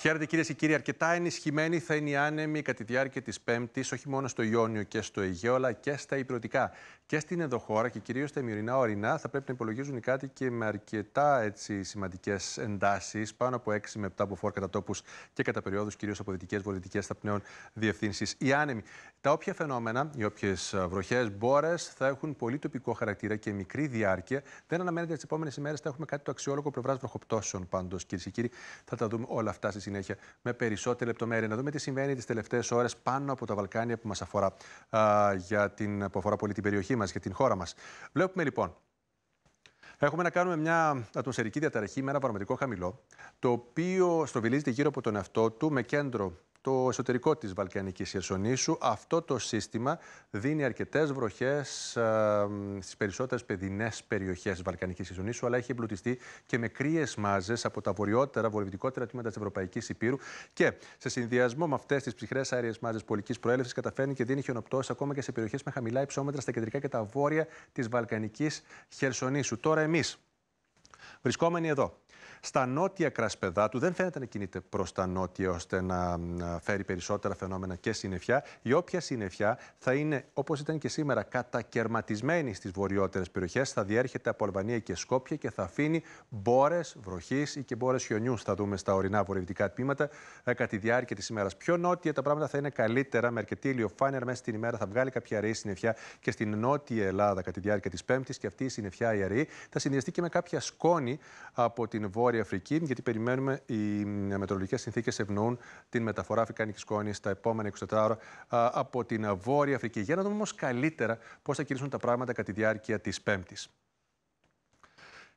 Χαίρετε κυρίες και κύριοι. Αρκετά ενισχυμένη θα είναι η άνεμη κατά τη διάρκεια της Πέμπτης, όχι μόνο στο Ιόνιο και στο Αιγαίο, αλλά και στα υπηρετικά. Και στην Εδοχώρα και κυρίως στα Εμιρινά ορεινά θα πρέπει να υπολογίζουν οι κάτοικοι με αρκετά σημαντικές εντάσεις, πάνω από 6 με 7 φόρ κατά τόπους και κατά περιόδους, κυρίως από δυτικές βορειοδυτικές στα πνέουν διευθύνσεις. Οι άνεμοι. Τα όποια φαινόμενα, οι όποιες βροχές, μπόρες θα έχουν πολύ τοπικό χαρακτήρα και μικρή διάρκεια. Δεν αναμένεται τις επόμενες ημέρες θα έχουμε κάτι το αξιόλογο πλευράς βροχοπτώσεων πάντως, κυρίες και κύριοι. Θα τα δούμε όλα αυτά στη συνέχεια με περισσότερη λεπτομέρεια. Να δούμε τι συμβαίνει τις τελευταίες ώρες πάνω από τα Βαλκάνια που μας αφορά, α, για την, που αφορά πολύ την περιοχή μας, για την χώρα μας. Βλέπουμε λοιπόν Έχουμε να κάνουμε μια ατμοσφαιρική διαταραχή με ένα παραμετρικό χαμηλό, το οποίο στροβιλίζεται γύρω από τον εαυτό του με κέντρο το εσωτερικό της Βαλκανικής Χερσονήσου. Αυτό το σύστημα δίνει αρκετές βροχές α, ε, στις περισσότερες παιδινές περιοχές της Βαλκανικής Χερσονήσου, αλλά έχει εμπλουτιστεί και με κρύες μάζες από τα βορειότερα, βορειοδυτικότερα τμήματα της Ευρωπαϊκής Υπήρου και σε συνδυασμό με αυτές τις ψυχρές αέριες μάζες πολικής προέλευσης καταφέρνει και δίνει χιονοπτώσεις ακόμα και σε περιοχές με χαμηλά υψόμετρα στα κεντρικά και τα βόρεια της Βαλκανικής Χερσονήσου. Τώρα εμείς, βρισκόμενοι εδώ, στα νότια κρασπεδά του δεν φαίνεται να κινείται προς τα νότια ώστε να φέρει περισσότερα φαινόμενα και συννεφιά. Η όποια συννεφιά θα είναι, όπως ήταν και σήμερα, κατακαιρματισμένη στις βορειότερες περιοχές. Θα διέρχεται από Αλβανία και Σκόπια και θα αφήνει μπόρες βροχής ή και μπόρες χιονιούς. Θα δούμε στα ορεινά βορειοδυτικά τμήματα ε, κατά τη διάρκεια της ημέρας. Πιο νότια τα πράγματα θα είναι καλύτερα με αρκετή ηλιοφάνεια μέσα στην ημέρα. Θα βγάλει κάποια αραιή συννεφιά και στην νότια Ελλάδα κατά τη διάρκεια της Πέμπτης και αυτή η συννεφιά η θα συνδυαστεί και με κάποια σκόνη από την βόρεια Αφρική, γιατί περιμένουμε οι ε, μετρολογικές συνθήκες ευνοούν την μεταφορά αφρικάνικη σκόνη στα επόμενα 24 ώρα από την Βόρεια Αφρική. Για να δούμε όμως καλύτερα πώς θα κυλήσουν τα πράγματα κατά τη διάρκεια της Πέμπτης.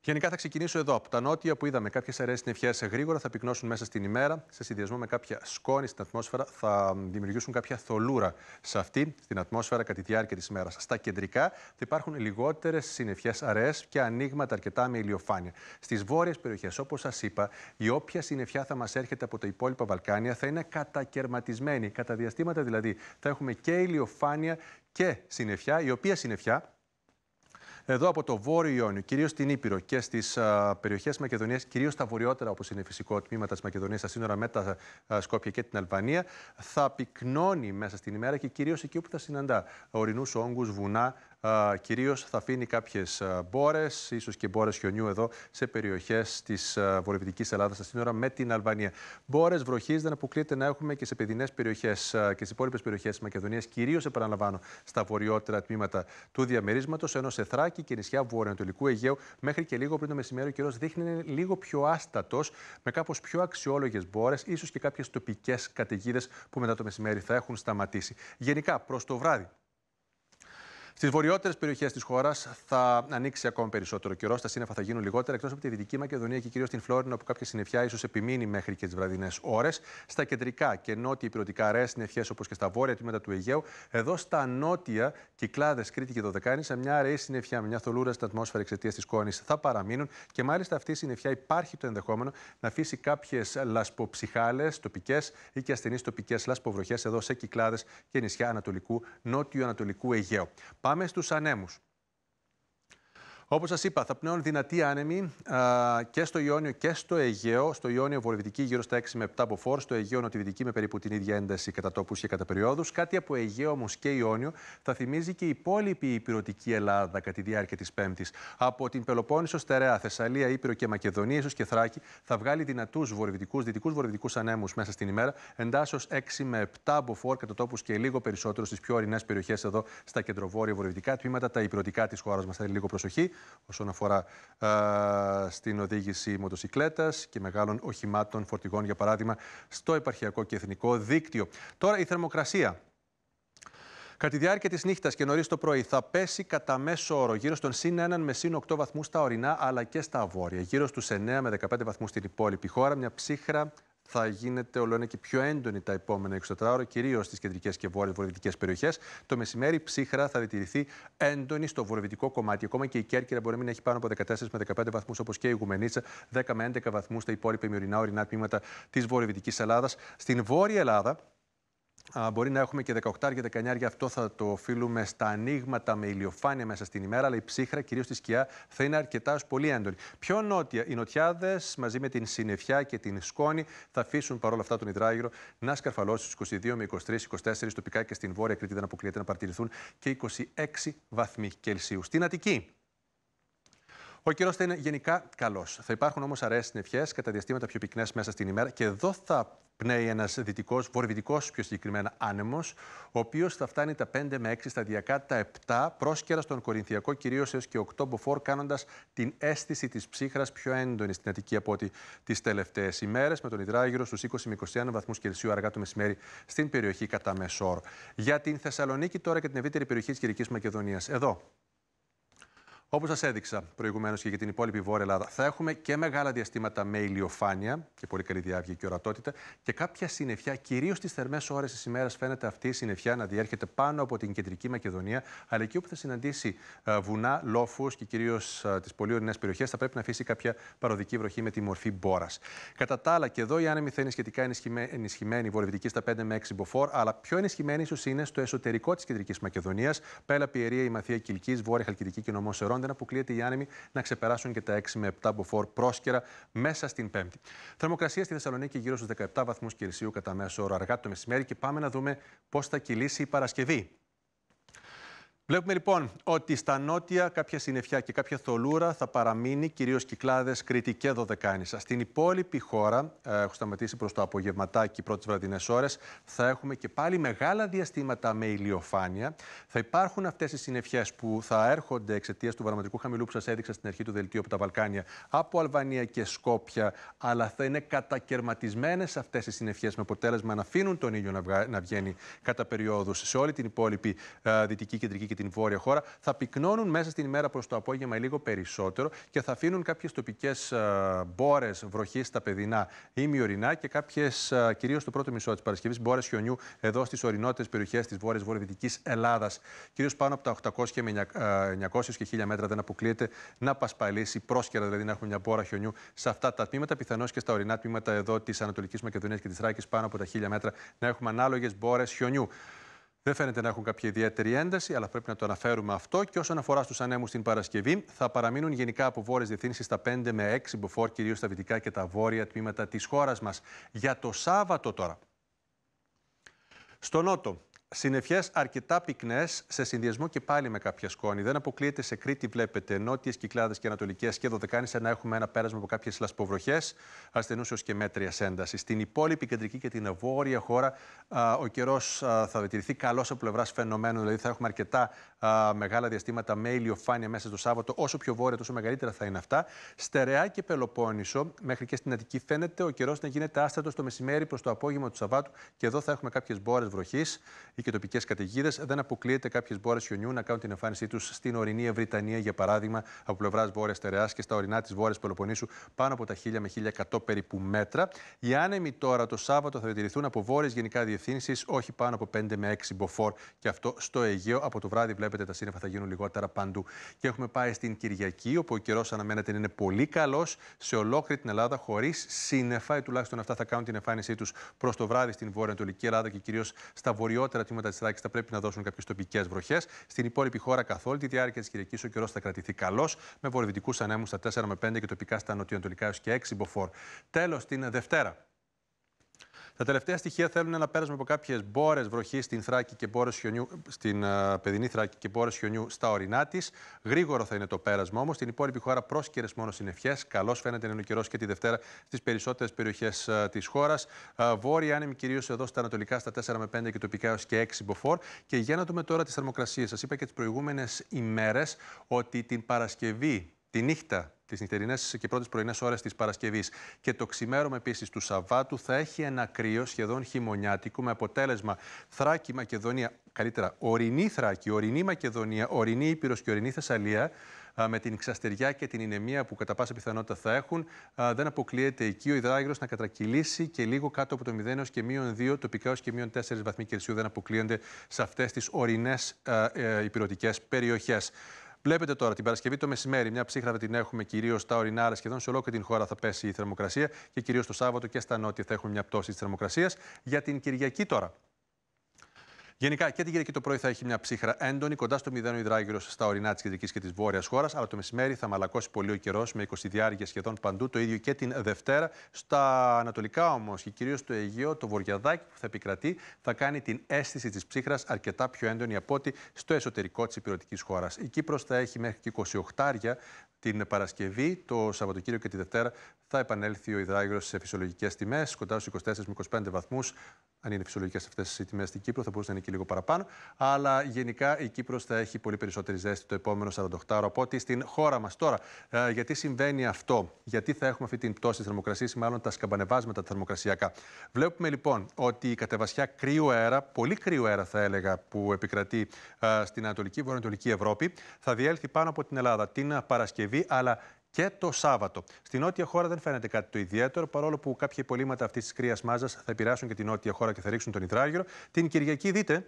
Γενικά θα ξεκινήσω εδώ από τα νότια που είδαμε κάποιες αραιέ συννεφιέ γρήγορα, θα πυκνώσουν μέσα στην ημέρα. Σε συνδυασμό με κάποια σκόνη στην ατμόσφαιρα θα δημιουργήσουν κάποια θολούρα σε αυτή, την ατμόσφαιρα κατά τη διάρκεια της ημέρας. Στα κεντρικά θα υπάρχουν λιγότερες συννεφιές αραιέ και ανοίγματα αρκετά με ηλιοφάνεια. Στις βόρειες περιοχές, όπως σας είπα, η όποια συννεφιά θα μας έρχεται από τα υπόλοιπα Βαλκάνια θα είναι κατακαιρματισμένη. Κατά διαστήματα δηλαδή θα έχουμε και ηλιοφάνεια και συννεφιά, η οποία συννεφιά εδώ από το Βόρειο Ιόνιο, κυρίως στην Ήπειρο και στις περιοχές της Μακεδονίας, κυρίως στα βορειότερα, όπως είναι φυσικό τμήματα της Μακεδονίας, στα σύνορα με τα Σκόπια και την Αλβανία, θα πυκνώνει μέσα στην ημέρα και κυρίως εκεί όπου θα συναντά ορεινούς όγκους, βουνά, κυρίως θα αφήνει κάποιες μπόρες, ίσως και μπόρες χιονιού εδώ, σε περιοχές της βορειοδυτικής Ελλάδας, στα σύνορα με την Αλβανία. Μπόρες βροχής δεν αποκλείεται να έχουμε και σε παιδινές περιοχές και σε υπόλοιπες περιοχές της Μακεδονίας, κυρίως, επαναλαμβάνω, στα βορειότερα τμήματα του διαμερίσματος, ενώ σε Θράκη και νησιά βορειοανατολικού Αιγαίου, μέχρι και λίγο πριν το μεσημέρι, ο καιρός δείχνει λίγο πιο άστατος, με κάπως πιο αξιόλογες μπόρες, ίσως και κάποιες τοπικές καταιγίδες που μετά το μεσημέρι θα έχουν σταματήσει. Γενικά, προς το βράδυ, Στις βορειότερες περιοχές της χώρας θα ανοίξει ακόμα περισσότερο καιρό. Στα σύννεφα θα γίνουν λιγότερα εκτός από τη Δυτική Μακεδονία και κυρίως στην Φλόρινα, όπου κάποια συννεφιά ίσως επιμείνει μέχρι και τις βραδινές ώρες. Στα κεντρικά και νότια υπηρετικά ρέε συννεφιές, όπως και στα βόρεια τμήματα του Αιγαίου. Εδώ στα νότια κυκλάδες Κρήτη και σε μια αραιή συννεφιά, μια θολούρα στην ατμόσφαιρα εξαιτίας της κόνης θα παραμείνουν και μάλιστα αυτή η συννεφιά υπάρχει το ενδεχόμενο να αφήσει κάποιες λασποψυχάλες τοπικές ή και ασθενείς τοπικές λασποβροχές εδώ σε κυκλάδες και νησιά Ανατολικού, Νότιου Ανατολικού Αιγαίου. Πάμε στους ανέμους. Όπως σας είπα, θα πνέουν δυνατοί άνεμοι α, και στο Ιόνιο και στο Αιγαίο. Στο Ιόνιο βορειοδυτική γύρω στα 6 με 7 από φόρ. Στο Αιγαίο νοτιοδυτική με περίπου την ίδια ένταση κατά τόπους και κατά περιόδους. Κάτι από Αιγαίο όμως και Ιόνιο θα θυμίζει και η υπόλοιπη υπηρετική Ελλάδα κατά τη διάρκεια της Πέμπτης. Από την Πελοπόννησο, Στερεά, Θεσσαλία, Ήπειρο και Μακεδονία, ίσως και Θράκη, θα βγάλει δυνατούς βορειοδυτικούς, δυτικούς βορειοδυτικούς ανέμους μέσα στην ημέρα. Εντάσσεως 6 με 7 από φόρ κατά τόπους και λίγο περισσότερο στις πιο ορεινές περιοχές εδώ στα κεντροβόρεια βορειοδυτικά τμήματα, τα υπηρετικά της χώρας μας. Θα λίγο προσοχή όσον αφορά στην οδήγηση μοτοσυκλέτας και μεγάλων οχημάτων φορτηγών, για παράδειγμα, στο επαρχιακό και εθνικό δίκτυο. Τώρα η θερμοκρασία. Κατά τη διάρκεια της νύχτας και νωρίς το πρωί θα πέσει κατά μέσο όρο γύρω στον συν 1 με συν 8 βαθμούς στα ορεινά αλλά και στα βόρεια. Γύρω στους 9 με 15 βαθμούς στην υπόλοιπη χώρα. Μια ψύχρα θα γίνεται όλο ένα και πιο έντονη τα επόμενα 24 ώρα, κυρίως στις κεντρικές και βόρειες βορειοδυτικε περιοχές. Το μεσημέρι ψύχρα θα διατηρηθεί έντονη στο βορειοδυτικό κομμάτι. Ακόμα και η Κέρκυρα μπορεί να έχει πάνω από 14 με 15 βαθμούς, όπως και η Γουμενίτσα, 10 με 11 βαθμού στα υπόλοιπα ημιορεινά ορεινά τμήματα της βορειοδυτικής Ελλάδας. Στην βόρεια Ελλάδα μπορεί να έχουμε και 18 και 19 αυτό θα το οφείλουμε στα ανοίγματα με ηλιοφάνεια μέσα στην ημέρα, αλλά η ψύχρα, κυρίως στη σκιά, θα είναι αρκετά πολύ έντονη. Πιο νότια, οι νοτιάδες μαζί με την συννεφιά και την σκόνη θα αφήσουν παρόλα αυτά τον υδράγυρο να σκαρφαλώσει στους 22 με 23, 24 τοπικά και στην βόρεια Κρήτη δεν αποκλείεται να παρατηρηθούν και 26 βαθμοί Κελσίου. Στην Αττική, ο καιρός θα είναι γενικά καλός. Θα υπάρχουν όμως αραιές συννεφιές κατά διαστήματα πιο πυκνές μέσα στην ημέρα και εδώ θα πνέει ένας δυτικός, βορειοδυτικός πιο συγκεκριμένα άνεμος, ο οποίος θα φτάνει τα 5 με 6 σταδιακά τα 7 πρόσκαιρα στον Κορινθιακό, κυρίως έως και 8 μποφόρ, κάνοντας την αίσθηση της ψύχρας πιο έντονη στην Αττική από ό,τι τις τελευταίες ημέρες, με τον Ιδράγυρο στους 20 με 21 βαθμούς Κελσίου αργά το μεσημέρι στην περιοχή κατά Μεσόρ. Για την Θεσσαλονίκη τώρα και την ευρύτερη περιοχή της Κυρική Μακεδονίας. Εδώ Όπως σας έδειξα προηγουμένως και για την υπόλοιπη Βόρεια Ελλάδα, θα έχουμε και μεγάλα διαστήματα με ηλιοφάνεια και πολύ καλή διάβγεια και ορατότητα και κάποια συνεφιά, κυρίως στις θερμές ώρες της ημέρας, φαίνεται αυτή η συννεφιά να διέρχεται πάνω από την κεντρική Μακεδονία. Αλλά εκεί όπου θα συναντήσει ε, βουνά, λόφους και κυρίως ε, τις πολύ ορεινές περιοχές, θα πρέπει να αφήσει κάποια παροδική βροχή με τη μορφή μπόρας. Κατά τα άλλα, και εδώ η άνεμη θα είναι σχετικά ενισχυμένη βορειοδυτική στα 5 με 6 μποφόρ, αλλά πιο ενισχυμένη ίσως είναι στο εσωτερικό της κεντρικής Μακεδονίας, Πέλα, Πιερία, η Μαθία Κυλκής, Βόρεια Χαλκιδική και δεν αποκλείεται οι άνεμοι να ξεπεράσουν και τα 6 με 7 μποφόρ πρόσκαιρα μέσα στην Πέμπτη. Θερμοκρασία στη Θεσσαλονίκη γύρω στους 17 βαθμούς Κελσίου κατά μέσο όρο αργά το μεσημέρι και πάμε να δούμε πώς θα κυλήσει η Παρασκευή. Βλέπουμε λοιπόν ότι στα νότια κάποια συννεφιά και κάποια θολούρα θα παραμείνει κυρίως κυκλάδες Κρήτη και Δωδεκάνησα. Στην υπόλοιπη χώρα, ε, έχω σταματήσει προς το απογευματάκι, πρώτες βραδινές ώρες, θα έχουμε και πάλι μεγάλα διαστήματα με ηλιοφάνεια. Θα υπάρχουν αυτές οι συννεφιές που θα έρχονται εξαιτίας του βαρματικού χαμηλού που σας έδειξα στην αρχή του δελτίου από τα Βαλκάνια, από Αλβανία και Σκόπια, αλλά θα είναι κατακαιρματισμένες αυτές οι συννεφιές με αποτέλεσμα να αφήνουν τον ήλιο να βγαίνει κατά περιόδους σε όλη την υπόλοιπη ε, δυτική, κεντρική και την βόρεια χώρα θα πυκνώνουν μέσα στην ημέρα προς το απόγευμα λίγο περισσότερο και θα αφήνουν κάποιες τοπικές ε, μπόρες βροχής στα παιδινά ή μειωρινά και κάποιες, κυρίω το πρώτο μισό της Παρασκευής, μπόρες χιονιού εδώ στις ορεινότερε περιοχές της βόρειας βορειοδυτικής Ελλάδας. Κυρίως πάνω από τα 800 με 900 και 1000 ε, μέτρα δεν αποκλείεται να πασπαλίσει πρόσκαιρα, δηλαδή να έχουμε μια μπόρα χιονιού σε αυτά τα τμήματα. Πιθανώς και στα ορεινά τμήματα εδώ της Ανατολικής Μακεδονίας και της ράκη πάνω από τα 1000 μέτρα να έχουμε ανάλογες μπόρες χιονιού. Δεν φαίνεται να έχουν κάποια ιδιαίτερη ένταση, αλλά πρέπει να το αναφέρουμε αυτό. Και όσον αφορά στους ανέμους την Παρασκευή, θα παραμείνουν γενικά από βόρειες διευθύνσεις στα 5 με 6 μποφόρ, κυρίως στα βυτικά και τα βόρεια τμήματα της χώρας μας. Για το Σάββατο τώρα. Στο Νότο, Συννεφιέ αρκετά πυκνές, σε συνδυασμό και πάλι με κάποια σκόνη. Δεν αποκλείεται σε Κρήτη, βλέπετε, νότιες κυκλάδες και ανατολικές και δωδεκάνησε να έχουμε ένα πέρασμα από κάποιες λασποβροχές, ασθενούς έως και μέτρια ένταση. Στην υπόλοιπη κεντρική και την βόρεια χώρα, ο καιρός θα διατηρηθεί καλός από πλευράς φαινομένου, δηλαδή θα έχουμε αρκετά μεγάλα διαστήματα με ηλιοφάνεια μέσα στο Σάββατο. Όσο πιο βόρεια, τόσο μεγαλύτερα θα είναι αυτά. Στερεά και Πελοπόννησο, μέχρι και στην Αττική, φαίνεται ο καιρός να γίνεται άστατο το μεσημέρι προς το απόγευμα του Σαβάτου και εδώ θα έχουμε κάποιες μπόρες βροχής και τοπικές καταιγίδες, δεν αποκλείεται κάποιες μπόρες χιονιού να κάνουν την εμφάνισή τους στην ορεινή Ευρυτανία, για παράδειγμα, από πλευράς Βόρειας Τερεάς και στα ορεινά της Βόρειας Πελοπονίσου πάνω από τα 1000 με 1100 περίπου μέτρα. Οι άνεμοι τώρα το Σάββατο θα διατηρηθούν από βόρειες γενικά διευθύνσεις, όχι πάνω από 5 με 6 μποφόρ. Και αυτό στο Αιγαίο. Από το βράδυ βλέπετε τα σύννεφα θα γίνουν λιγότερα παντού. Και έχουμε πάει στην Κυριακή, όπου ο καιρός αναμένεται είναι πολύ καλός σε ολόκληρη την Ελλάδα, χωρίς σύννεφα ή τουλάχιστον αυτά θα κάνουν την εμφάνισή τους προς το βράδυ στην βόρεια Ανατολική Ελλάδα και κυρίως στα βορειότερα μετά τη Θράκη θα πρέπει να δώσουν κάποιες τοπικές βροχές. Στην υπόλοιπη χώρα, καθόλου τη διάρκεια της Κυριακής, ο καιρός θα κρατηθεί καλός, με βορειοδυτικούς ανέμους στα 4 με 5 και τοπικά στα νοτιοανατολικά έως και 6 μποφόρ. Τέλος, την Δευτέρα. Τα τελευταία στοιχεία θέλουν ένα πέρασμα από κάποιες μπόρες βροχής στην, Θράκη και μπόρες χιονιού, στην uh, ε, παιδινή Θράκη και μπόρες χιονιού στα ορεινά της. Γρήγορο θα είναι το πέρασμα όμως. Στην υπόλοιπη χώρα πρόσκαιρες μόνο συννεφιές. Καλώς φαίνεται να είναι ο καιρός και τη Δευτέρα στις περισσότερες περιοχές uh, ε, της χώρας. Uh, ε, Βόρεια άνεμη κυρίως εδώ στα ανατολικά στα 4 με 5 και τοπικά έως και 6 μποφόρ. Και για να δούμε τώρα τις θερμοκρασίες. Σας είπα και τις προηγούμενες ημέρες ότι την Παρασκευή τη νύχτα, τις νυχτερινές και πρώτες πρωινές ώρες της Παρασκευής και το ξημέρωμα επίσης του Σαββάτου θα έχει ένα κρύο σχεδόν χειμωνιάτικο με αποτέλεσμα Θράκη, Μακεδονία, καλύτερα ορεινή Θράκη, ορεινή Μακεδονία, ορεινή Ήπειρος και ορεινή Θεσσαλία με την ξαστεριά και την ηνεμία που κατά πάσα πιθανότητα θα έχουν. Δεν αποκλείεται εκεί ο υδράγυρος να κατρακυλήσει και λίγο κάτω από το 0 έως και μείον 2, τοπικά έως και μείον 4 βαθμοί Κελσίου δεν αποκλείονται σε αυτές τις ορεινές ε, υπηρετικές περιοχές. Βλέπετε τώρα την Παρασκευή το μεσημέρι, μια ψύχρα την έχουμε κυρίως στα ορεινά, άλλα σχεδόν σε ολόκληρη την χώρα θα πέσει η θερμοκρασία και κυρίως το Σάββατο και στα νότια θα έχουμε μια πτώση της θερμοκρασίας. Για την Κυριακή τώρα, Γενικά και την Κυριακή το πρωί θα έχει μια ψύχρα έντονη, κοντά στο ο υδράγυρος στα ορεινά της κεντρικής και της βόρειας χώρας. Αλλά το μεσημέρι θα μαλακώσει πολύ ο καιρός με 20 διάρκεια σχεδόν παντού. Το ίδιο και την Δευτέρα. Στα ανατολικά όμως και κυρίως στο Αιγαίο, το βοριαδάκι που θα επικρατεί θα κάνει την αίσθηση της ψύχρας αρκετά πιο έντονη από ότι στο εσωτερικό της υπηρετικής χώρας. Η Κύπρος θα έχει μέχρι και 28 την Παρασκευή, το Σαββατοκύριο και τη Δευτέρα θα επανέλθει ο υδράγυρος σε φυσιολογικές τιμές, κοντά στους 24 25 βαθμούς αν είναι φυσιολογικές αυτές οι τιμές στην Κύπρο, θα μπορούσε να είναι και λίγο παραπάνω. Αλλά γενικά η Κύπρος θα έχει πολύ περισσότερη ζέστη το επόμενο 48 ώρα από ότι στην χώρα μας. Τώρα, ε, γιατί συμβαίνει αυτό, γιατί θα έχουμε αυτή την πτώση της θερμοκρασίας ή μάλλον τα σκαμπανεβάσματα τα θερμοκρασιακά. Βλέπουμε λοιπόν ότι κατεβασιά κρύου αέρα, πολύ κρύου αέρα θα έλεγα, που επικρατεί ε, στην Ανατολική Βορειοανατολική Ευρώπη, θα διέλθει πάνω από την Ελλάδα την Παρασκευή, αλλά και το Σάββατο. Στην νότια χώρα δεν φαίνεται κάτι το ιδιαίτερο, παρόλο που κάποια υπολείμματα αυτής της κρύας μάζας θα επηρεάσουν και την νότια χώρα και θα ρίξουν τον υδράργυρο. Την Κυριακή, δείτε,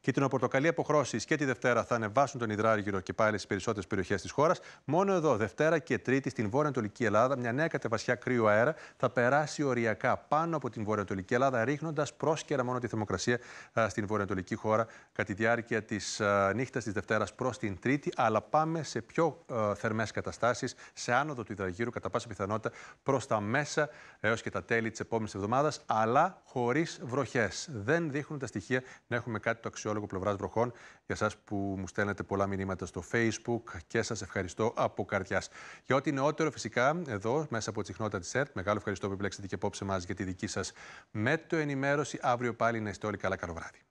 και την οπορτοκαλία αποχρώσει και τη Δευτέρα θα ανεβάσουν τον υδράργυρο και πάλι στις περισσότερες περιοχές της χώρας. Μόνο εδώ, Δευτέρα και Τρίτη, στην Βόρεια-Ανατολική Ελλάδα, μια νέα κατεβασιά κρύου αέρα θα περάσει οριακά πάνω από την Βορειοανατολική Ελλάδα, ρίχνοντας πρόσκαιρα μόνο τη θερμοκρασία στην βορεια χώρα κατά τη διάρκεια της νύχτας της Δευτέρας προς την Τρίτη. Αλλά πάμε σε πιο θερμές καταστάσεις, σε άνοδο του υδραγύρου, κατά πάσα πιθανότητα προς τα μέσα έως και τα τέλη της επόμενης εβδομάδας, αλλά χωρίς βροχές. Δεν δείχνουν τα στοιχεία να έχουμε κάτι το αξιόλογο πλευρά βροχών. Για εσά που μου στέλνετε πολλά μηνύματα στο Facebook και σας ευχαριστώ από καρδιάς. Για ό,τι νεότερο, φυσικά, εδώ μέσα από τη συχνότητα τη ΕΡΤ, μεγάλο ευχαριστώ που επιλέξετε και απόψε μας για τη δική σας με το ενημέρωση. Αύριο πάλι να είστε όλοι καλά, καλό βράδυ.